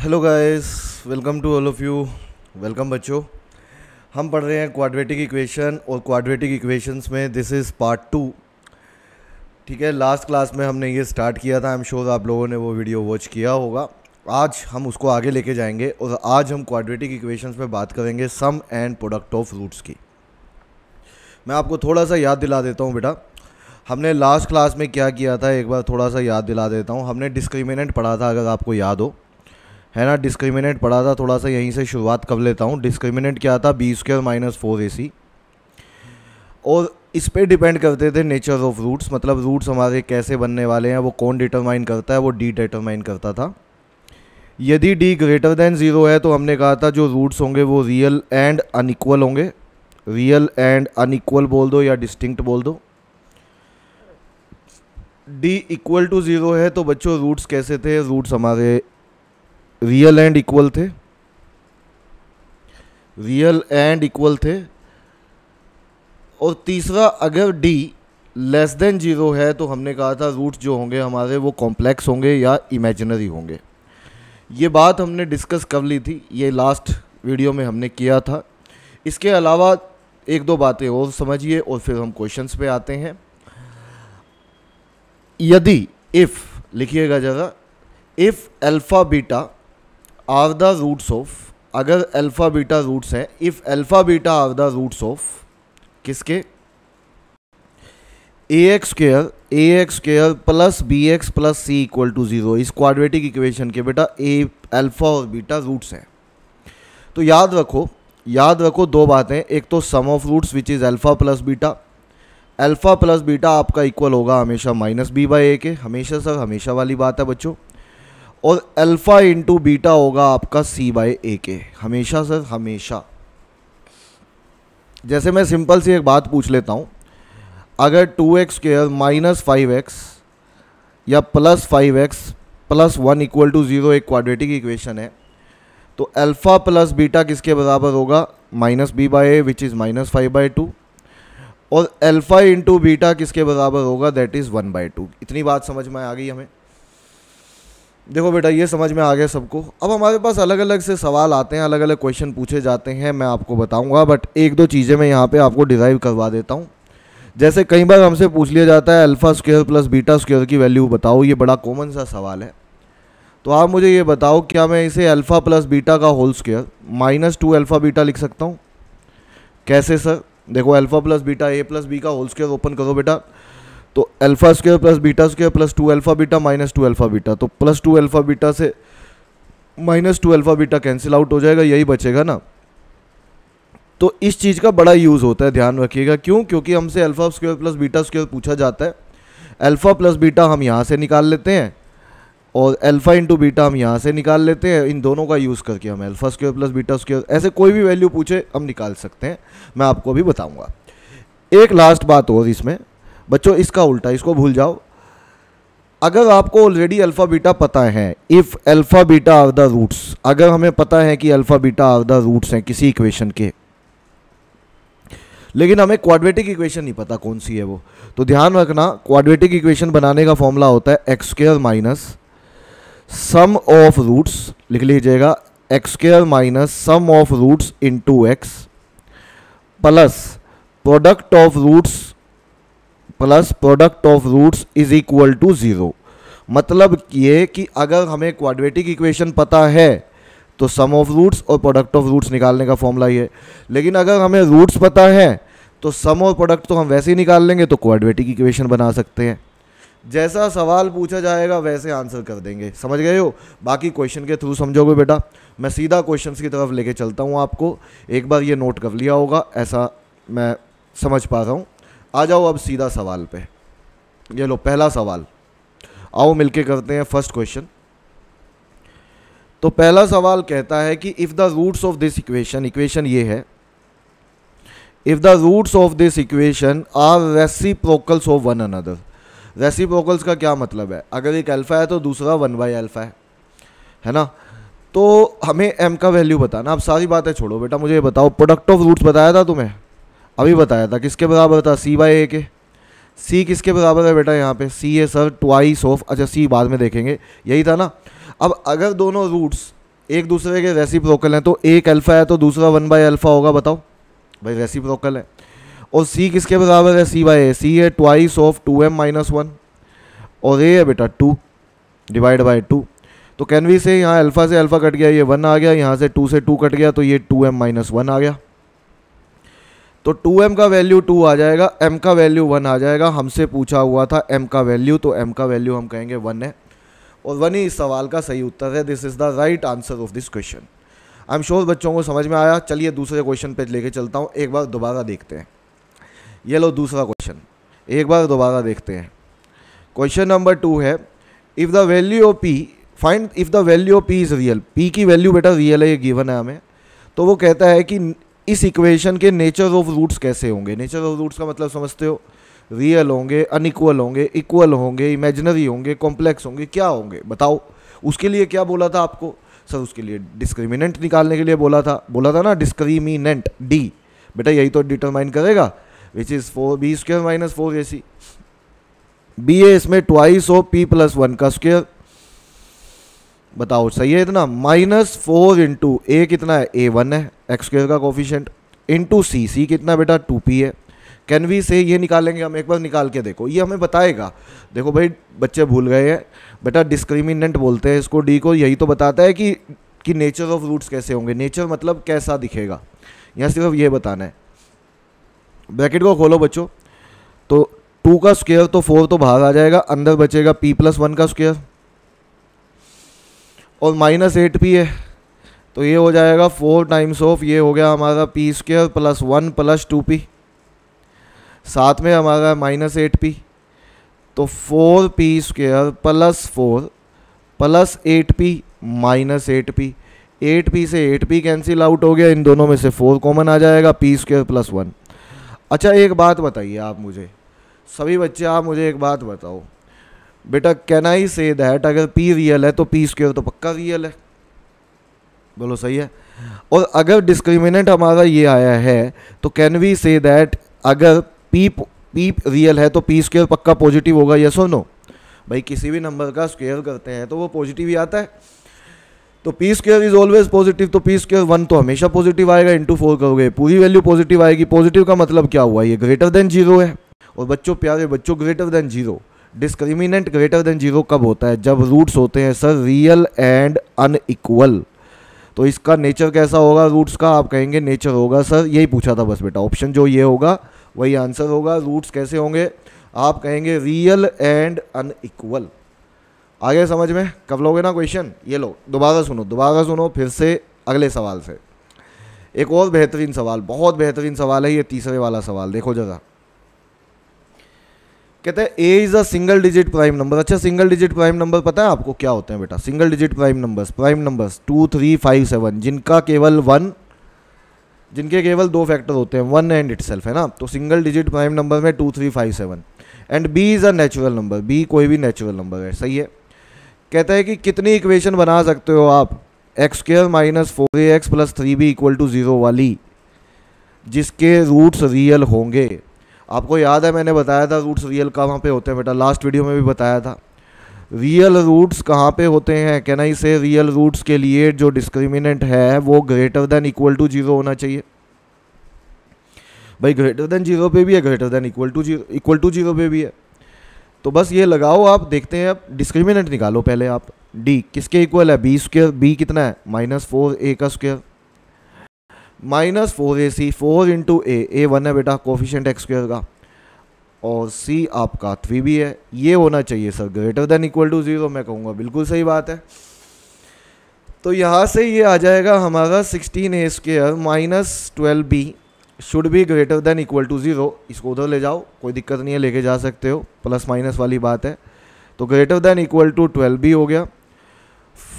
hello guys welcome to all of you welcome बच्चों हम पढ़ रहे हैं क्वाड्रेटिक इक्वेशन और क्वाड्रेटिक इक्वेशंस में दिस इज़ पार्ट टू ठीक है लास्ट क्लास में हमने ये स्टार्ट किया था आई एम श्योर आप लोगों ने वो वीडियो वॉच किया होगा आज हम उसको आगे लेके जाएंगे और आज हम क्वाड्रेटिक इक्वेशंस में बात करेंगे sum and product of roots की मैं आपको थोड़ा सा याद दिला देता हूँ बेटा हमने लास्ट क्लास में क्या किया था एक बार थोड़ा सा याद दिला देता हूँ हमने डिस्क्रिमिनेंट पढ़ा था अगर आपको याद हो है ना डिस्क्रिमिनेट पढ़ा था थोड़ा सा यहीं से शुरुआत कर लेता हूँ डिस्क्रिमिनेट क्या था बी स्क्र माइनस फोर ए सी और इस पर डिपेंड करते थे नेचर ऑफ रूट्स मतलब रूट्स हमारे कैसे बनने वाले हैं वो कौन डिटरमाइन करता है वो डी डिटरमाइन करता था यदि डी ग्रेटर देन ज़ीरो है तो हमने कहा था जो रूट्स होंगे वो रियल एंड अनिक्वल होंगे रियल एंड अनिक्वल बोल दो या डिस्टिंक्ट बोल दो डी इक्वल टू ज़ीरो है तो बच्चों रूट्स कैसे थे रूट्स हमारे रियल एंड इक्वल थे रियल एंड इक्वल थे और तीसरा अगर डी लेस देन जीरो है तो हमने कहा था रूट जो होंगे हमारे वो कॉम्प्लेक्स होंगे या इमेजिनरी होंगे ये बात हमने डिस्कस कर ली थी ये लास्ट वीडियो में हमने किया था इसके अलावा एक दो बातें और समझिए और फिर हम क्वेश्चंस पे आते हैं यदि इफ़ लिखिएगा ज़रा if alpha beta are the roots of अगर अल्फ़ा बीटा रूट्स हैं if alpha beta are the roots of किसके a x square a x square plus b x plus c equal to zero इस quadratic equation के बेटा ए alpha और beta roots हैं तो याद रखो याद रखो दो बातें एक तो sum of roots which is alpha plus beta alpha plus beta आपका इक्वल होगा हमेशा माइनस बी बाई ए के हमेशा सर हमेशा वाली बात है बच्चों और अल्फ़ा इंटू बीटा होगा आपका सी बाई ए के हमेशा सर हमेशा जैसे मैं सिंपल सी एक बात पूछ लेता हूँ अगर two x square minus five x या plus five x plus one equal to zero एक क्वाड्रेटिक इक्वेशन है तो अल्फ़ा प्लस बीटा किसके बराबर होगा minus b by a which is minus five by two और अल्फ़ा इंटू बीटा किसके बराबर होगा that is one by two इतनी बात समझ में आ गई हमें देखो बेटा ये समझ में आ गया सबको अब हमारे पास अलग अलग से सवाल आते हैं अलग अलग क्वेश्चन पूछे जाते हैं मैं आपको बताऊंगा बट एक दो चीज़ें मैं यहाँ पे आपको डिराइव करवा देता हूँ जैसे कई बार हमसे पूछ लिया जाता है alpha square plus beta square की वैल्यू बताओ ये बड़ा कॉमन सा सवाल है तो आप मुझे ये बताओ क्या मैं इसे अल्फ़ा प्लस बीटा का whole square minus two alpha beta लिख सकता हूँ कैसे सर देखो alpha plus beta a plus b का होल स्क्वेयर ओपन करो बेटा तो alpha square plus beta square plus two alpha beta minus two alpha beta तो प्लस टू अल्फ़ा बीटा से minus two alpha beta cancel out हो जाएगा यही बचेगा ना तो इस चीज़ का बड़ा यूज़ होता है ध्यान रखिएगा क्यों क्योंकि हमसे alpha square plus beta square पूछा जाता है अल्फ़ा प्लस बीटा हम यहाँ से निकाल लेते हैं और अल्फ़ा इंटू बीटा हम यहाँ से निकाल लेते हैं इन दोनों का यूज़ करके हम alpha square plus beta square ऐसे कोई भी वैल्यू पूछे हम निकाल सकते हैं मैं आपको अभी बताऊँगा एक लास्ट बात और इसमें बच्चों इसका उल्टा इसको भूल जाओ अगर आपको ऑलरेडी अल्फ़ा बीटा पता है if alpha beta are the roots अगर हमें पता है कि alpha beta are the roots हैं किसी इक्वेशन के लेकिन हमें क्वाड्रेटिक इक्वेशन नहीं पता कौन सी है वो तो ध्यान रखना क्वाड्रेटिक इक्वेशन बनाने का फॉर्मूला होता है x square minus sum of roots लिख लीजिएगा x square minus sum of roots into x plus product of roots plus product of roots is equal to zero मतलब ये कि अगर हमें क्वाड्रेटिक इक्वेशन पता है तो सम ऑफ रूट्स और प्रोडक्ट ऑफ रूट्स निकालने का फॉर्मूला ये लेकिन अगर हमें रूट्स पता है तो सम और प्रोडक्ट तो हम वैसे ही निकाल लेंगे तो क्वाड्रेटिक इक्वेशन बना सकते हैं जैसा सवाल पूछा जाएगा वैसे आंसर कर देंगे समझ गए हो बाकी क्वेश्चन के थ्रू समझोगे बेटा मैं सीधा क्वेश्चन की तरफ लेके चलता हूँ आपको एक बार ये नोट कर लिया होगा ऐसा मैं समझ पा रहा हूँ आ जाओ अब सीधा सवाल पे ये लो पहला सवाल आओ मिलके करते हैं फर्स्ट क्वेश्चन तो पहला सवाल कहता है कि if the roots of this equation equation ये है if the roots of this equation are reciprocals of one another reciprocals का क्या मतलब है अगर एक अल्फ़ा है तो दूसरा वन बाई अल्फ़ा है है ना तो हमें एम का वैल्यू बताना अब सारी बातें छोड़ो बेटा मुझे बताओ प्रोडक्ट ऑफ रूट्स बताया था तुम्हें अभी बताया था किसके बराबर था सी बाई ए के सी किसके बराबर है बेटा यहाँ पे सी है सर ट्वाइस ऑफ अच्छा सी बाद में देखेंगे यही था ना अब अगर दोनों रूट्स एक दूसरे के रेसिप्रोकल हैं तो एक अल्फ़ा है तो दूसरा वन बाई अल्फ़ा होगा बताओ भाई रेसिप्रोकल है और सी किसके बराबर है सी बाई ए सी है twice of two m minus one और ए है बेटा टू डिवाइड बाई टू तो कैन वी से यहाँ अल्फ़ा से अल्फ़ा कट गया ये वन आ गया यहाँ से टू से टू कट गया तो ये टू एम माइनस वन आ गया तो 2m का वैल्यू 2 आ जाएगा m का वैल्यू 1 आ जाएगा हमसे पूछा हुआ था m का वैल्यू तो m का वैल्यू हम कहेंगे 1 है और वन ही इस सवाल का सही उत्तर है this is the right answer of this question I am sure बच्चों को समझ में आया चलिए दूसरे क्वेश्चन पे लेके चलता हूँ एक बार दोबारा देखते हैं ये लो दूसरा क्वेश्चन एक बार दोबारा देखते हैं क्वेश्चन नंबर टू है if the value of p find if the value of p is real p की वैल्यू बेटा रियल है ये गिवन है हमें तो वो कहता है कि इस इक्वेशन के नेचर ऑफ रूट्स कैसे होंगे नेचर ऑफ रूट्स का मतलब समझते हो रियल होंगे अनइक्वल होंगे इक्वल होंगे इमेजिनरी होंगे कॉम्प्लेक्स होंगे क्या होंगे बताओ उसके लिए क्या बोला था आपको सर उसके लिए डिस्क्रिमिनेंट निकालने के लिए बोला था बोला था ना डिस्क्रिमिनेंट डी बेटा यही तो डिटरमाइन करेगा which is four b square minus four A c b a इसमें twice of p plus one का स्क्वेयर बताओ सही है इतना माइनस फोर इंटू ए कितना है ए वन है एक्स स्क्र का कोफिशेंट इंटू सी सी कितना बेटा टू पी है कैन वी से ये निकालेंगे हम एक बार निकाल के देखो ये हमें बताएगा देखो भाई बच्चे भूल गए हैं बेटा डिस्क्रिमिनेंट बोलते हैं इसको डी को यही तो बताता है कि कि नेचर ऑफ रूट्स कैसे होंगे नेचर मतलब कैसा दिखेगा यहाँ सिर्फ ये बताना है ब्रैकेट को खोलो बच्चों तो टू का स्क्वेयर तो फोर तो बाहर आ जाएगा अंदर बचेगा पी प्लस वन का स्क्वेयर और माइनस एट भी है तो ये हो जाएगा फोर टाइम्स ऑफ ये हो गया हमारा p square plus one plus two p साथ में हमारा माइनस एट पी तो four p square plus four plus eight p minus eight p eight p से एट पी कैंसिल आउट हो गया इन दोनों में से फोर कॉमन आ जाएगा पी स्क्र प्लस वन अच्छा एक बात बताइए आप मुझे सभी बच्चे आप मुझे एक बात बताओ बेटा कैन आई से दैट अगर पी रियल है तो पी स्क्र तो पक्का रियल है बोलो सही है और अगर डिस्क्रिमिनेंट हमारा ये आया है तो कैन वी से दैट अगर पी पी रियल है तो पी स्क्र पक्का पॉजिटिव होगा यस और नो भाई किसी भी नंबर का स्क्वेयर करते हैं तो वो पॉजिटिव ही आता है तो p square is always positive तो पी स्क्र वन तो हमेशा पॉजिटिव आएगा इंटू फोर करोगे पूरी वैल्यू पॉजिटिव आएगी पॉजिटिव का मतलब क्या हुआ ये ग्रेटर देन जीरो है और बच्चों प्यारे बच्चों greater than zero discriminant greater than zero कब होता है जब रूट्स होते हैं सर रियल एंड अनइक्वल तो इसका नेचर कैसा होगा रूट्स का आप कहेंगे नेचर होगा सर यही पूछा था बस बेटा ऑप्शन जो ये होगा वही आंसर होगा रूट्स कैसे होंगे आप कहेंगे रियल एंड अनइक्वल आगे समझ में कब लोगे ना क्वेश्चन ये लो दोबारा सुनो दोबारा सुनो फिर से अगले सवाल से एक और बेहतरीन सवाल बहुत बेहतरीन सवाल है ये तीसरे वाला सवाल देखो जरा कहते हैं a is a single digit prime number अच्छा सिंगल डिजिट प्राइम नंबर पता है आपको क्या होते हैं बेटा single digit prime numbers prime numbers two three five seven जिनका केवल वन जिनके केवल दो फैक्टर होते हैं वन एंड इट है ना तो सिंगल डिजिट प्राइम नंबर में two three five seven and b is a natural number b कोई भी नेचुरल नंबर है सही है कहता है कि कितनी इक्वेशन बना सकते हो आप x square minus four A x plus three B equal to zero वाली जिसके रूट्स रियल होंगे आपको याद है मैंने बताया था रूट्स रियल कहाँ पे होते हैं बेटा लास्ट वीडियो में भी बताया था रियल रूट्स कहाँ पे होते हैं कैन आई से रियल रूट्स के लिए जो डिस्क्रिमिनेंट है वो greater than equal to zero होना चाहिए भाई ग्रेटर देन जीरो पे भी है greater than equal to zero equal to zero पे भी है तो बस ये लगाओ आप देखते हैं आप डिस्क्रिमिनेंट निकालो पहले आप डी किसके इक्वल है बी स्क्र बी कितना है माइनस फोर ए का square minus four A c four into a a one है बेटा कोफिशेंट एक्स स्क्र का और सी आपका थ्री भी है ये होना चाहिए sir greater than equal to zero मैं कहूँगा बिल्कुल सही बात है तो यहाँ से ये आ जाएगा हमारा sixteen A square minus twelve b should be greater than equal to zero इसको उधर ले जाओ कोई दिक्कत नहीं है लेके जा सकते हो प्लस माइनस वाली बात है तो greater than equal to twelve b हो गया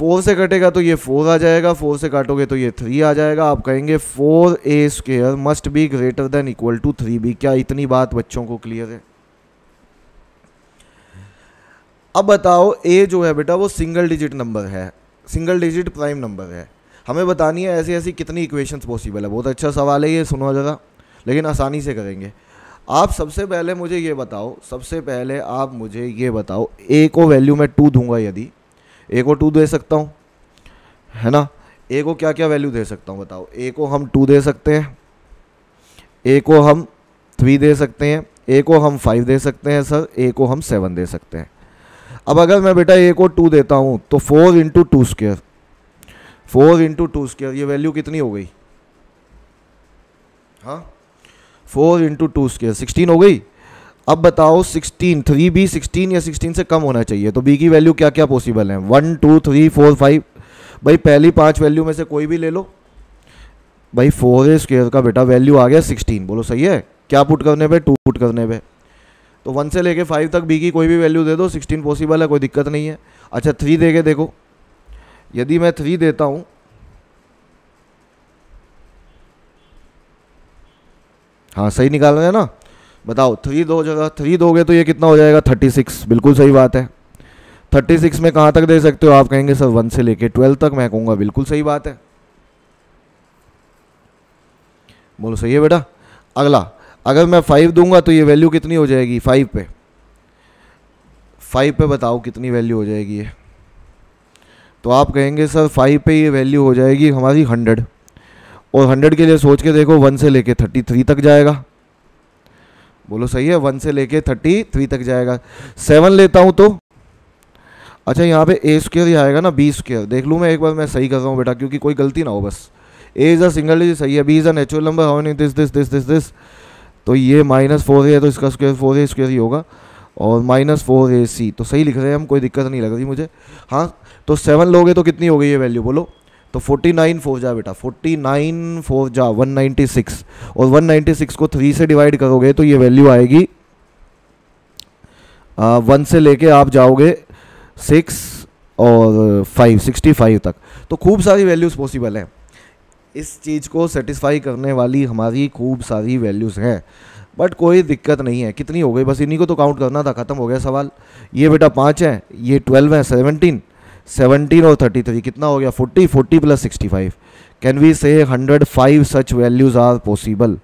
फोर से कटेगा तो ये फोर आ जाएगा फोर से काटोगे तो ये थ्री आ जाएगा आप कहेंगे four a square must be greater than equal to three b क्या इतनी बात बच्चों को क्लियर है अब बताओ ए जो है बेटा वो सिंगल डिजिट नंबर है सिंगल डिजिट प्राइम नंबर है हमें बतानी है ऐसी ऐसी कितनी इक्वेशंस पॉसिबल है बहुत अच्छा सवाल है ये सुनो ज़रा लेकिन आसानी से करेंगे आप सबसे पहले मुझे ये बताओ सबसे पहले आप मुझे ये बताओ ए को वैल्यू मैं टू दूंगा यदि ए को टू दे सकता हूँ है ना ए को क्या क्या वैल्यू दे सकता हूँ बताओ ए को हम टू दे सकते हैं ए को हम थ्री दे सकते हैं ए को हम फाइव दे सकते हैं सर ए को हम सेवन दे सकते हैं अब अगर मैं बेटा ए को टू देता हूँ तो four into two square four into two square ये वैल्यू कितनी हो गई हाँ four into two square sixteen हो गई अब बताओ 16 थ्री बी सिक्सटीन या 16 से कम होना चाहिए तो बी की वैल्यू क्या क्या पॉसिबल है one two three four five भाई पहली पांच वैल्यू में से कोई भी ले लो भाई फोर ए स्केयर का बेटा वैल्यू आ गया 16 बोलो सही है क्या पुट करने पे टू पुट करने पे तो वन से लेके फाइव तक बी की कोई भी वैल्यू दे दो 16 पॉसिबल है कोई दिक्कत नहीं है अच्छा थ्री दे के देखो यदि मैं थ्री देता हूँ हाँ सही निकाल रहे हैं ना बताओ थ्री दो जगह थ्री दोगे तो ये कितना हो जाएगा थर्टी सिक्स बिल्कुल सही बात है थर्टी सिक्स में कहाँ तक दे सकते हो आप कहेंगे सर वन से लेके ट्वेल्व तक मैं कहूँगा बिल्कुल सही बात है बोलो सही है बेटा अगला अगर मैं फाइव दूंगा तो ये वैल्यू कितनी हो जाएगी फाइव पे फाइव पे बताओ कितनी वैल्यू हो जाएगी ये तो आप कहेंगे सर फाइव पे ये वैल्यू हो जाएगी हमारी हंड्रेड और हंड्रेड के लिए सोच के देखो वन से लेके थर्टी थ्री तक जाएगा बोलो सही है वन से लेके थर्टी थ्री तक जाएगा सेवन लेता हूँ तो अच्छा यहाँ पे ए स्क्र ही आएगा ना बी स्क्र देख लूँ मैं एक बार मैं सही कर रहा हूँ बेटा क्योंकि कोई गलती ना हो बस ए इज़ अ सिंगल सही है b is a natural number how नहीं this this this this this तो ये माइनस फोर है तो इसका स्क्र फोर ए स्क्र ही होगा और माइनस फोर ए सी तो सही लिख रहे हैं हम कोई दिक्कत नहीं लग रही मुझे हाँ तो सेवन लोगे तो कितनी हो गई ये वैल्यू बोलो तो 49 नाइन फोर जा बेटा 49 नाइन फोर जा वन और 196 को थ्री से डिवाइड करोगे तो ये वैल्यू आएगी वन से लेके आप जाओगे सिक्स और फाइव सिक्सटी फाइव तक तो खूब सारी वैल्यूज़ पॉसिबल हैं इस चीज़ को सेटिस्फाई करने वाली हमारी खूब सारी वैल्यूज़ हैं बट कोई दिक्कत नहीं है कितनी हो गई बस इन्हीं को तो काउंट करना था ख़त्म हो गया सवाल ये बेटा पाँच है ये ट्वेल्व है सेवनटीन 17 और 33 कितना हो गया 40 40 plus 65 can we say 105 such values are possible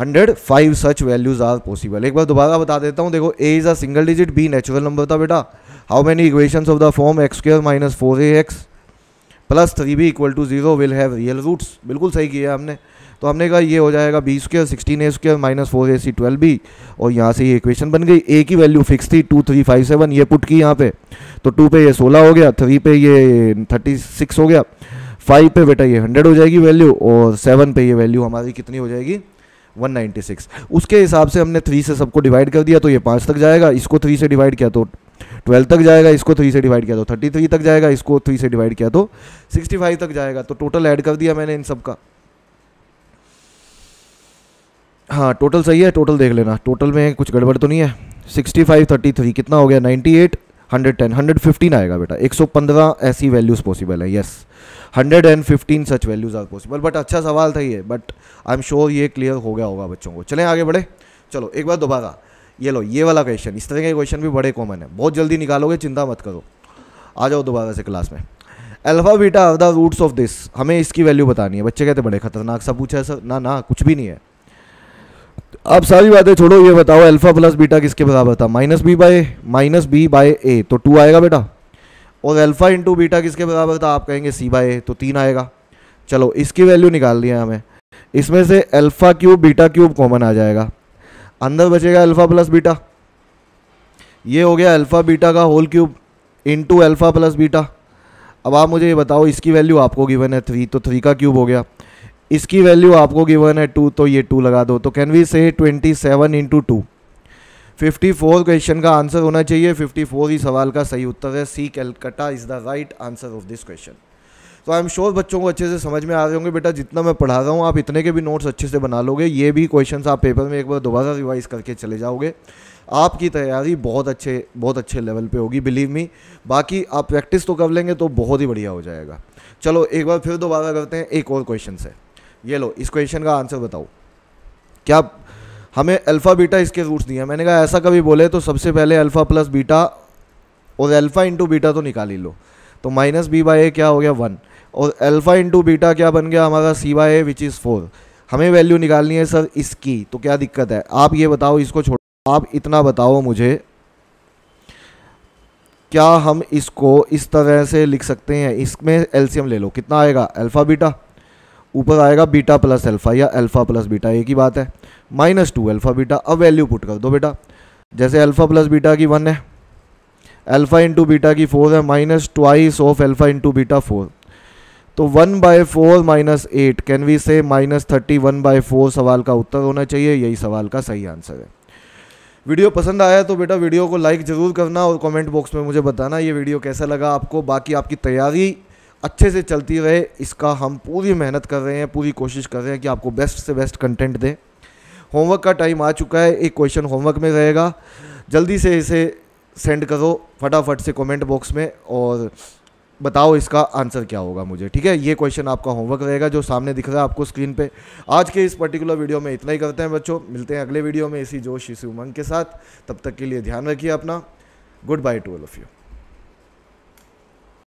105 such values are possible एक बार दोबारा बता देता हूँ देखो A is a single digit B natural number था बेटा how many equation of the form X square minus four A x plus three B equal to zero will have real roots बिल्कुल सही किया हमने तो हमने कहा ये हो जाएगा बी स्क्र सिक्सटीन ए स्क्र माइनस फोर ए सी ट्वेल्व बी और यहाँ से ये इक्वेशन बन गई ए की वैल्यू फिक्स थी टू थ्री फाइव सेवन ये पुट की यहाँ पे तो टू पे ये सोलह हो गया थ्री पे ये थर्टी सिक्स हो गया फाइव पे बेटा ये हंड्रेड हो जाएगी वैल्यू और सेवन पे ये वैल्यू हमारी कितनी हो जाएगी 196 उसके हिसाब से हमने थ्री से सबको डिवाइड कर दिया तो ये पाँच तक जाएगा इसको थ्री से डिवाइड किया तो ट्वेल्व तक जाएगा इसको थ्री से डिवाइड किया तो थर्टी थ्री तक जाएगा इसको थ्री से डिवाइड किया तो सिक्सटी फाइव तक जाएगा तो टोटल ऐड कर दिया मैंने इन सब का हाँ टोटल सही है टोटल देख लेना टोटल में कुछ गड़बड़ तो नहीं है सिक्सटी फाइव थर्टी थ्री कितना हो गया ninety eight hundred ten hundred fifteen आएगा बेटा एक सौ पंद्रह ऐसी वैल्यूज़ पॉसिबल है yes hundred and fifteen such values are possible but अच्छा सवाल था ये बट आई एम श्योर ये क्लियर हो गया होगा बच्चों को चलें आगे बढ़े चलो एक बार दोबारा ये लो ये वाला क्वेश्चन इस तरह के क्वेश्चन भी बड़े कॉमन है बहुत जल्दी निकालोगे चिंता मत करो आ जाओ दोबारा से क्लास में alpha beta are the roots of this हमें इसकी वैल्यू बतानी है बच्चे कहते बड़े खतरनाक सा पूछा है सर ना ना कुछ भी नहीं है अब सारी बातें छोड़ो ये बताओ अल्फा प्लस बीटा किसके बराबर था minus B by minus B by A तो टू आएगा बेटा और अल्फा इंटू बीटा किसके बराबर था आप कहेंगे सी बाय ए तो तीन आएगा चलो इसकी वैल्यू निकाल दिया हमें इसमें से alpha cube beta cube common आ जाएगा अंदर बचेगा अल्फा प्लस बीटा ये हो गया अल्फ़ा बीटा का whole cube into alpha plus beta अब आप मुझे ये बताओ इसकी वैल्यू आपको गिवन है थ्री तो थ्री का क्यूब हो गया इसकी वैल्यू आपको गिवन है टू तो ये टू लगा दो तो can we say twenty seven into two fifty four question का आंसर होना चाहिए फिफ्टी फोर ही सवाल का सही उत्तर है C Calcutta is the right answer of this question तो आई एम श्योर बच्चों को अच्छे से समझ में आ रहे होंगे बेटा जितना मैं पढ़ा रहा हूँ आप इतने के भी नोट्स अच्छे से बना लोगे ये भी क्वेश्चन आप पेपर में एक बार दोबारा रिवाइज करके चले जाओगे आपकी तैयारी बहुत अच्छे बहुत अच्छे लेवल पे होगी बिलीव मी बाकी आप प्रैक्टिस तो कर लेंगे तो बहुत ही बढ़िया हो जाएगा चलो एक बार फिर दोबारा करते हैं एक और क्वेश्चन से ये लो इस क्वेश्चन का आंसर बताओ क्या हमें अल्फ़ा बीटा इसके रूट्स दिए मैंने कहा ऐसा कभी बोले तो सबसे पहले अल्फ़ा प्लस बीटा और अल्फ़ा इंटू बीटा तो निकाल ही लो तो माइनस बी बाय क्या हो गया वन और अल्फ़ा इंटू बीटा क्या बन गया हमारा C by which is four हमें वैल्यू निकालनी है सर इसकी तो क्या दिक्कत है आप ये बताओ इसको छोड़ आप इतना बताओ मुझे क्या हम इसको इस तरह से लिख सकते हैं इसमें एल्शियम ले लो कितना आएगा अल्फ़ा बीटा ऊपर आएगा बीटा प्लस अल्फ़ा या अल्फ़ा प्लस बीटा एक ही बात है माइनस टू अल्फ़ा बीटा अब वैल्यू पुट कर दो बेटा जैसे अल्फ़ा प्लस बीटा की वन है अल्फ़ा इंटू बीटा की फोर है minus twice of alpha into beta four तो one by four minus eight can we say minus thirty one by four सवाल का उत्तर होना चाहिए यही सवाल का सही आंसर है वीडियो पसंद आया तो बेटा वीडियो को लाइक ज़रूर करना और कमेंट बॉक्स में मुझे बताना ये वीडियो कैसा लगा आपको बाकी आपकी तैयारी अच्छे से चलती रहे इसका हम पूरी मेहनत कर रहे हैं पूरी कोशिश कर रहे हैं कि आपको बेस्ट से बेस्ट कंटेंट दें होमवर्क का टाइम आ चुका है एक क्वेश्चन होमवर्क में रहेगा जल्दी से इसे सेंड करो फटाफट से कमेंट बॉक्स में और बताओ इसका आंसर क्या होगा मुझे ठीक है ये क्वेश्चन आपका होमवर्क रहेगा जो सामने दिख रहा है आपको स्क्रीन पे आज के इस पर्टिकुलर वीडियो में इतना ही करते हैं बच्चों मिलते हैं अगले वीडियो में इसी जोश इसी उमंग के साथ तब तक के लिए ध्यान रखिए अपना goodbye to all of you